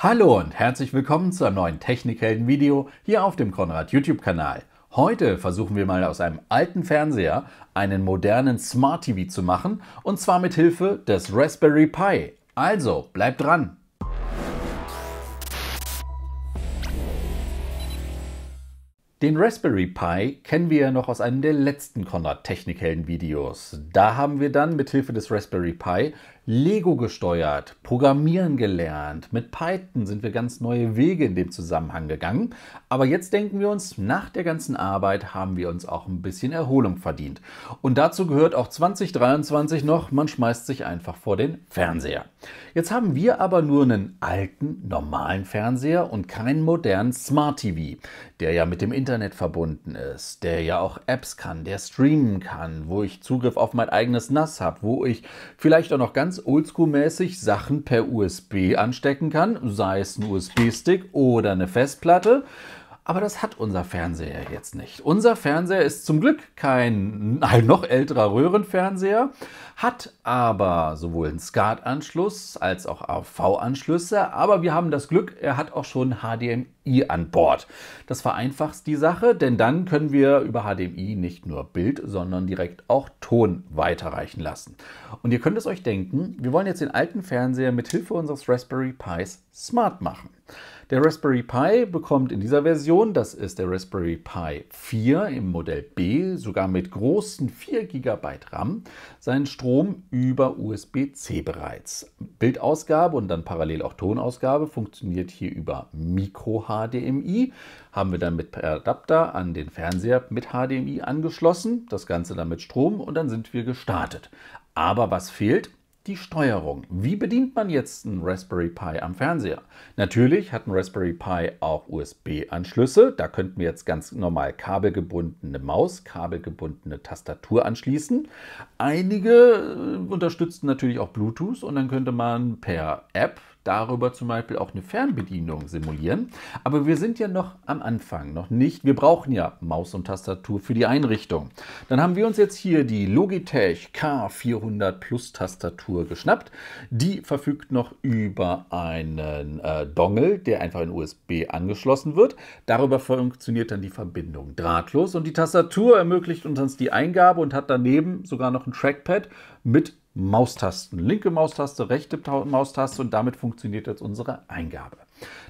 Hallo und herzlich willkommen zu einem neuen Technikhelden-Video hier auf dem Konrad YouTube-Kanal. Heute versuchen wir mal aus einem alten Fernseher einen modernen Smart TV zu machen und zwar mit Hilfe des Raspberry Pi. Also bleibt dran! Den Raspberry Pi kennen wir ja noch aus einem der letzten Konrad Technikhelden Videos. Da haben wir dann mit Hilfe des Raspberry Pi Lego gesteuert, Programmieren gelernt, mit Python sind wir ganz neue Wege in dem Zusammenhang gegangen. Aber jetzt denken wir uns, nach der ganzen Arbeit haben wir uns auch ein bisschen Erholung verdient. Und dazu gehört auch 2023 noch, man schmeißt sich einfach vor den Fernseher. Jetzt haben wir aber nur einen alten, normalen Fernseher und keinen modernen Smart TV, der ja mit dem Internet verbunden ist, der ja auch Apps kann, der streamen kann, wo ich Zugriff auf mein eigenes NAS habe, wo ich vielleicht auch noch ganz ganz oldschool-mäßig Sachen per USB anstecken kann, sei es ein USB-Stick oder eine Festplatte. Aber das hat unser Fernseher jetzt nicht. Unser Fernseher ist zum Glück kein ein noch älterer Röhrenfernseher, hat aber sowohl einen SCART-Anschluss als auch AV-Anschlüsse. Aber wir haben das Glück, er hat auch schon HDMI. HDMI an Bord. Das vereinfacht die Sache, denn dann können wir über HDMI nicht nur Bild, sondern direkt auch Ton weiterreichen lassen. Und ihr könnt es euch denken, wir wollen jetzt den alten Fernseher mit Hilfe unseres Raspberry Pis smart machen. Der Raspberry Pi bekommt in dieser Version, das ist der Raspberry Pi 4 im Modell B, sogar mit großen 4 GB RAM, seinen Strom über USB-C bereits. Bildausgabe und dann parallel auch Tonausgabe funktioniert hier über Micro HDMI. Haben wir dann mit Adapter an den Fernseher mit HDMI angeschlossen, das Ganze dann mit Strom und dann sind wir gestartet. Aber was fehlt? Die Steuerung. Wie bedient man jetzt einen Raspberry Pi am Fernseher? Natürlich hat ein Raspberry Pi auch USB-Anschlüsse. Da könnten wir jetzt ganz normal kabelgebundene Maus, kabelgebundene Tastatur anschließen. Einige äh, unterstützten natürlich auch Bluetooth und dann könnte man per App darüber zum Beispiel auch eine Fernbedienung simulieren. Aber wir sind ja noch am Anfang, noch nicht. Wir brauchen ja Maus und Tastatur für die Einrichtung. Dann haben wir uns jetzt hier die Logitech K400 Plus Tastatur geschnappt. Die verfügt noch über einen äh, Dongle, der einfach in USB angeschlossen wird. Darüber funktioniert dann die Verbindung drahtlos und die Tastatur ermöglicht uns die Eingabe und hat daneben sogar noch ein Trackpad, mit Maustasten. Linke Maustaste, rechte Maustaste und damit funktioniert jetzt unsere Eingabe.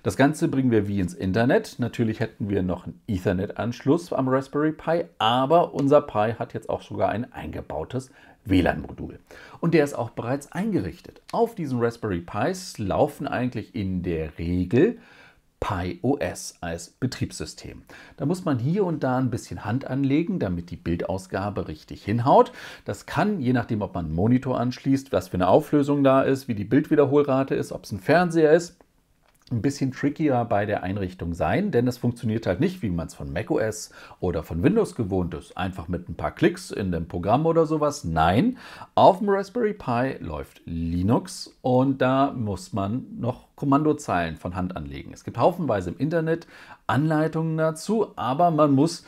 Das Ganze bringen wir wie ins Internet. Natürlich hätten wir noch einen Ethernet-Anschluss am Raspberry Pi, aber unser Pi hat jetzt auch sogar ein eingebautes WLAN-Modul. Und der ist auch bereits eingerichtet. Auf diesen Raspberry Pis laufen eigentlich in der Regel PiOS als Betriebssystem. Da muss man hier und da ein bisschen Hand anlegen, damit die Bildausgabe richtig hinhaut. Das kann, je nachdem, ob man einen Monitor anschließt, was für eine Auflösung da ist, wie die Bildwiederholrate ist, ob es ein Fernseher ist, ein bisschen trickier bei der Einrichtung sein, denn es funktioniert halt nicht, wie man es von macOS oder von Windows gewohnt ist, einfach mit ein paar Klicks in dem Programm oder sowas. Nein, auf dem Raspberry Pi läuft Linux und da muss man noch Kommandozeilen von Hand anlegen. Es gibt haufenweise im Internet Anleitungen dazu, aber man muss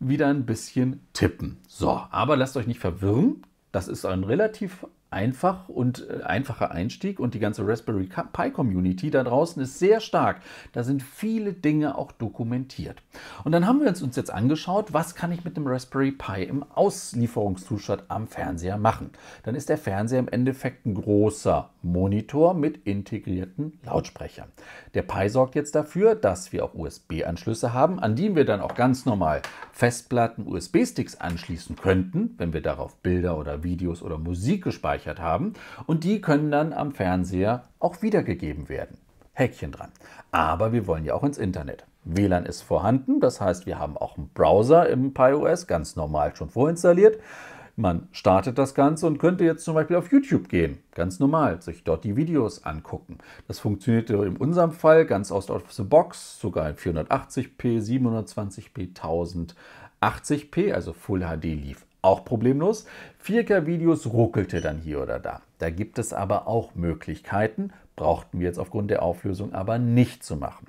wieder ein bisschen tippen. So, aber lasst euch nicht verwirren, das ist ein relativ einfach und äh, einfacher Einstieg und die ganze Raspberry Pi Community da draußen ist sehr stark. Da sind viele Dinge auch dokumentiert. Und dann haben wir uns, jetzt angeschaut, was kann ich mit dem Raspberry Pi im Auslieferungszustand am Fernseher machen. Dann ist der Fernseher im Endeffekt ein großer Monitor mit integrierten Lautsprechern. Der Pi sorgt jetzt dafür, dass wir auch USB-Anschlüsse haben, an die wir dann auch ganz normal Festplatten, USB-Sticks anschließen könnten, wenn wir darauf Bilder oder Videos oder Musik gespeichert gespeichert haben und die können dann am Fernseher auch wiedergegeben werden. Häkchen dran. Aber wir wollen ja auch ins Internet. WLAN ist vorhanden, das heißt, wir haben auch einen Browser im PiOS ganz normal schon vorinstalliert. Man startet das Ganze und könnte jetzt zum Beispiel auf YouTube gehen, ganz normal, sich dort die Videos angucken. Das funktionierte in unserem Fall ganz aus der Box, sogar in 480p, 720p, 1080p, also Full HD lief auch problemlos. 4K-Videos ruckelte dann hier oder da. Da gibt es aber auch Möglichkeiten, brauchten wir jetzt aufgrund der Auflösung aber nicht zu machen.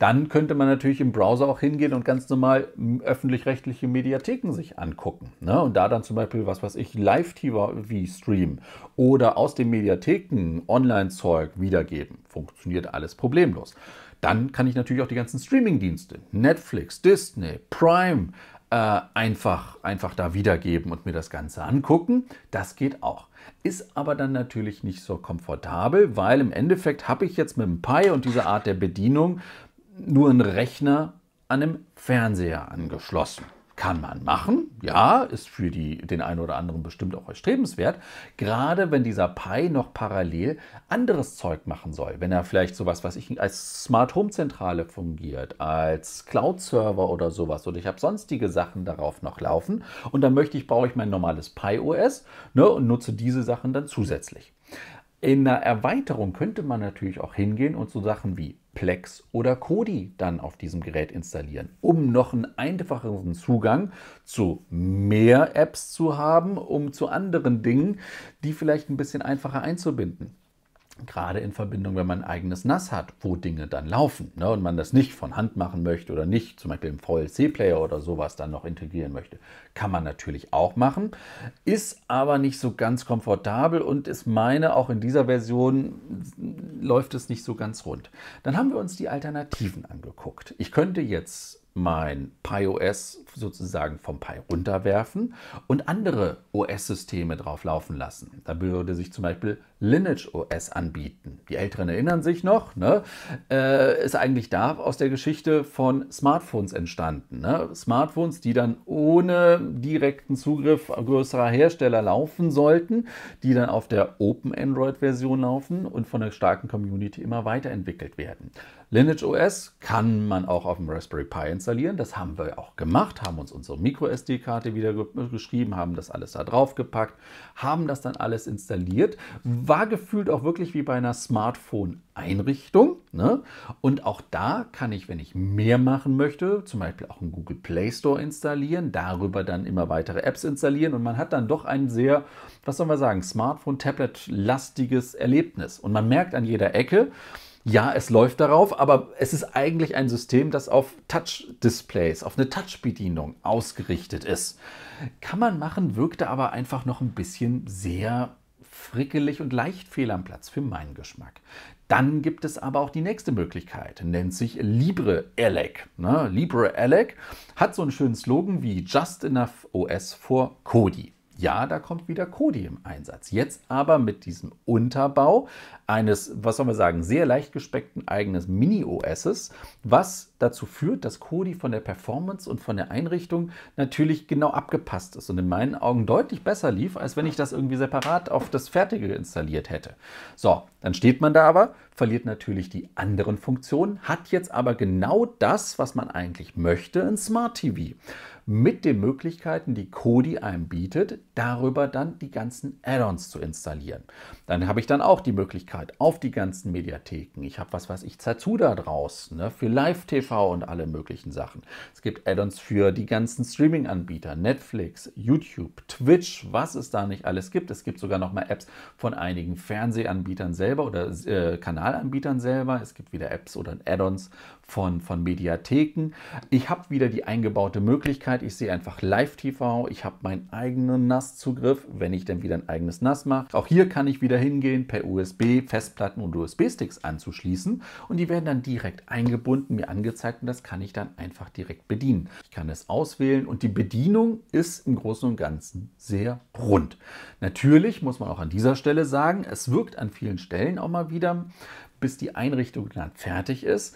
Dann könnte man natürlich im Browser auch hingehen und ganz normal öffentlich-rechtliche Mediatheken sich angucken. Ne? Und da dann zum Beispiel, was weiß ich, Live-TV streamen oder aus den Mediatheken Online-Zeug wiedergeben. Funktioniert alles problemlos. Dann kann ich natürlich auch die ganzen Streaming-Dienste, Netflix, Disney, Prime, äh, einfach, einfach da wiedergeben und mir das Ganze angucken. Das geht auch. Ist aber dann natürlich nicht so komfortabel, weil im Endeffekt habe ich jetzt mit dem Pi und dieser Art der Bedienung nur einen Rechner an einem Fernseher angeschlossen. Kann man machen, ja, ist für die, den einen oder anderen bestimmt auch erstrebenswert, gerade wenn dieser Pi noch parallel anderes Zeug machen soll. Wenn er vielleicht sowas, was ich als Smart Home Zentrale fungiert, als Cloud Server oder sowas oder ich habe sonstige Sachen darauf noch laufen und dann möchte ich, brauche ich mein normales Pi OS ne, und nutze diese Sachen dann zusätzlich. In der Erweiterung könnte man natürlich auch hingehen und so Sachen wie Plex oder Kodi dann auf diesem Gerät installieren, um noch einen einfacheren Zugang zu mehr Apps zu haben, um zu anderen Dingen, die vielleicht ein bisschen einfacher einzubinden. Gerade in Verbindung, wenn man ein eigenes NAS hat, wo Dinge dann laufen ne, und man das nicht von Hand machen möchte oder nicht zum Beispiel im VLC-Player oder sowas dann noch integrieren möchte, kann man natürlich auch machen, ist aber nicht so ganz komfortabel und ist meine, auch in dieser Version läuft es nicht so ganz rund. Dann haben wir uns die Alternativen angeguckt. Ich könnte jetzt mein PiOS sozusagen vom Pi runterwerfen und andere OS-Systeme drauf laufen lassen. Da würde sich zum Beispiel Lineage OS anbieten. Die Älteren erinnern sich noch, ne? äh, ist eigentlich da aus der Geschichte von Smartphones entstanden. Ne? Smartphones, die dann ohne direkten Zugriff größerer Hersteller laufen sollten, die dann auf der Open Android-Version laufen und von der starken Community immer weiterentwickelt werden. Lineage OS kann man auch auf dem Raspberry Pi installieren, das haben wir auch gemacht haben uns unsere micro sd karte wieder geschrieben, haben das alles da drauf gepackt, haben das dann alles installiert. War gefühlt auch wirklich wie bei einer Smartphone-Einrichtung. Ne? Und auch da kann ich, wenn ich mehr machen möchte, zum Beispiel auch einen Google Play Store installieren, darüber dann immer weitere Apps installieren und man hat dann doch ein sehr, was soll man sagen, Smartphone-Tablet-lastiges Erlebnis. Und man merkt an jeder Ecke, ja, es läuft darauf, aber es ist eigentlich ein System, das auf Touch-Displays, auf eine Touch-Bedienung ausgerichtet ist. Kann man machen, wirkte aber einfach noch ein bisschen sehr frickelig und leicht fehl am Platz für meinen Geschmack. Dann gibt es aber auch die nächste Möglichkeit, nennt sich Libre Alec. Ne? Libre Alec hat so einen schönen Slogan wie Just Enough OS for Kodi. Ja, da kommt wieder Kodi im Einsatz. Jetzt aber mit diesem Unterbau eines, was soll man sagen, sehr leicht gespeckten eigenen Mini-OSs, was dazu führt, dass Kodi von der Performance und von der Einrichtung natürlich genau abgepasst ist und in meinen Augen deutlich besser lief, als wenn ich das irgendwie separat auf das Fertige installiert hätte. So, dann steht man da aber, verliert natürlich die anderen Funktionen, hat jetzt aber genau das, was man eigentlich möchte, ein Smart TV mit den Möglichkeiten, die Kodi einem bietet, darüber dann die ganzen Add-ons zu installieren. Dann habe ich dann auch die Möglichkeit auf die ganzen Mediatheken. Ich habe was weiß ich, Zazuda draus, ne, für Live-TV und alle möglichen Sachen. Es gibt Add-ons für die ganzen Streaming-Anbieter, Netflix, YouTube, Twitch, was es da nicht alles gibt. Es gibt sogar noch mal Apps von einigen Fernsehanbietern selber oder äh, Kanalanbietern selber. Es gibt wieder Apps oder Add-ons von, von Mediatheken. Ich habe wieder die eingebaute Möglichkeit, Möglichkeit, ich sehe einfach Live-TV, ich habe meinen eigenen NAS-Zugriff, wenn ich dann wieder ein eigenes NAS mache. Auch hier kann ich wieder hingehen, per USB Festplatten und USB-Sticks anzuschließen und die werden dann direkt eingebunden, mir angezeigt und das kann ich dann einfach direkt bedienen. Ich kann es auswählen und die Bedienung ist im Großen und Ganzen sehr rund. Natürlich muss man auch an dieser Stelle sagen, es wirkt an vielen Stellen auch mal wieder, bis die Einrichtung dann fertig ist.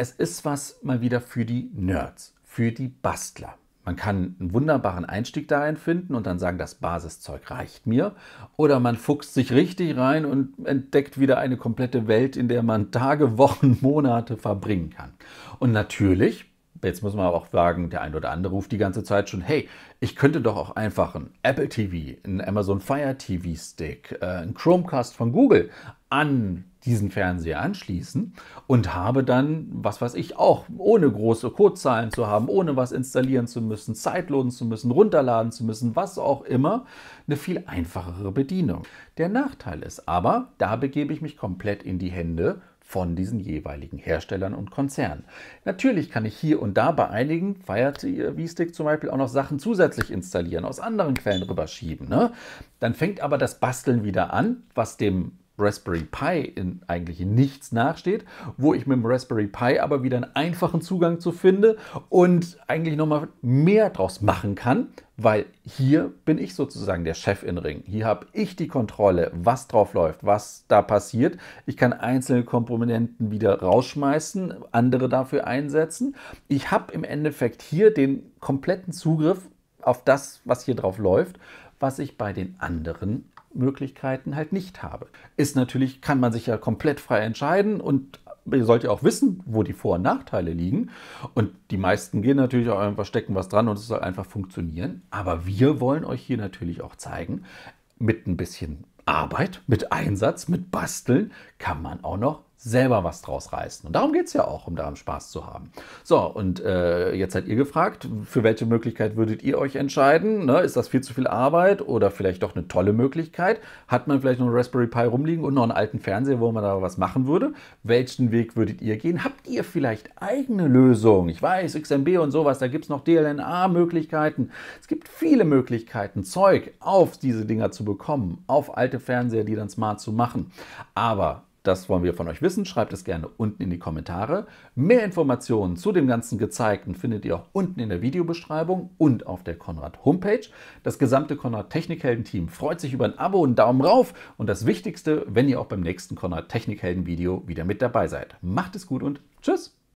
Es ist was mal wieder für die Nerds für die Bastler. Man kann einen wunderbaren Einstieg darin finden und dann sagen, das Basiszeug reicht mir. Oder man fuchst sich richtig rein und entdeckt wieder eine komplette Welt, in der man Tage, Wochen, Monate verbringen kann. Und natürlich, jetzt muss man aber auch sagen, der ein oder andere ruft die ganze Zeit schon, hey, ich könnte doch auch einfach ein Apple TV, ein Amazon Fire TV Stick, äh, ein Chromecast von Google an diesen Fernseher anschließen und habe dann, was weiß ich, auch ohne große Codezahlen zu haben, ohne was installieren zu müssen, zeitloden zu müssen, runterladen zu müssen, was auch immer, eine viel einfachere Bedienung. Der Nachteil ist aber, da begebe ich mich komplett in die Hände von diesen jeweiligen Herstellern und Konzernen. Natürlich kann ich hier und da bei einigen Fire TV äh, Stick zum Beispiel auch noch Sachen zusätzlich installieren, aus anderen Quellen rüberschieben. Ne? Dann fängt aber das Basteln wieder an, was dem Raspberry Pi in eigentlich nichts nachsteht, wo ich mit dem Raspberry Pi aber wieder einen einfachen Zugang zu finde und eigentlich nochmal mehr draus machen kann, weil hier bin ich sozusagen der Chef in Ring. Hier habe ich die Kontrolle, was drauf läuft, was da passiert. Ich kann einzelne Komponenten wieder rausschmeißen, andere dafür einsetzen. Ich habe im Endeffekt hier den kompletten Zugriff auf das, was hier drauf läuft, was ich bei den anderen Möglichkeiten halt nicht habe. Ist natürlich, kann man sich ja komplett frei entscheiden und ihr sollt ja auch wissen, wo die Vor- und Nachteile liegen. Und die meisten gehen natürlich auch einfach stecken was dran und es soll einfach funktionieren. Aber wir wollen euch hier natürlich auch zeigen, mit ein bisschen Arbeit, mit Einsatz, mit Basteln kann man auch noch selber was draus reißen. Und darum geht es ja auch, um daran Spaß zu haben. So, und äh, jetzt seid ihr gefragt, für welche Möglichkeit würdet ihr euch entscheiden? Ne, ist das viel zu viel Arbeit oder vielleicht doch eine tolle Möglichkeit? Hat man vielleicht noch einen Raspberry Pi rumliegen und noch einen alten Fernseher, wo man da was machen würde? Welchen Weg würdet ihr gehen? Habt ihr vielleicht eigene Lösungen? Ich weiß, XMB und sowas, da gibt es noch DLNA-Möglichkeiten. Es gibt viele Möglichkeiten, Zeug auf diese Dinger zu bekommen, auf alte Fernseher, die dann smart zu machen. Aber das wollen wir von euch wissen. Schreibt es gerne unten in die Kommentare. Mehr Informationen zu dem ganzen Gezeigten findet ihr auch unten in der Videobeschreibung und auf der Konrad Homepage. Das gesamte Konrad Technikhelden Team freut sich über ein Abo und einen Daumen rauf. Und das Wichtigste, wenn ihr auch beim nächsten Konrad Technikhelden Video wieder mit dabei seid. Macht es gut und tschüss!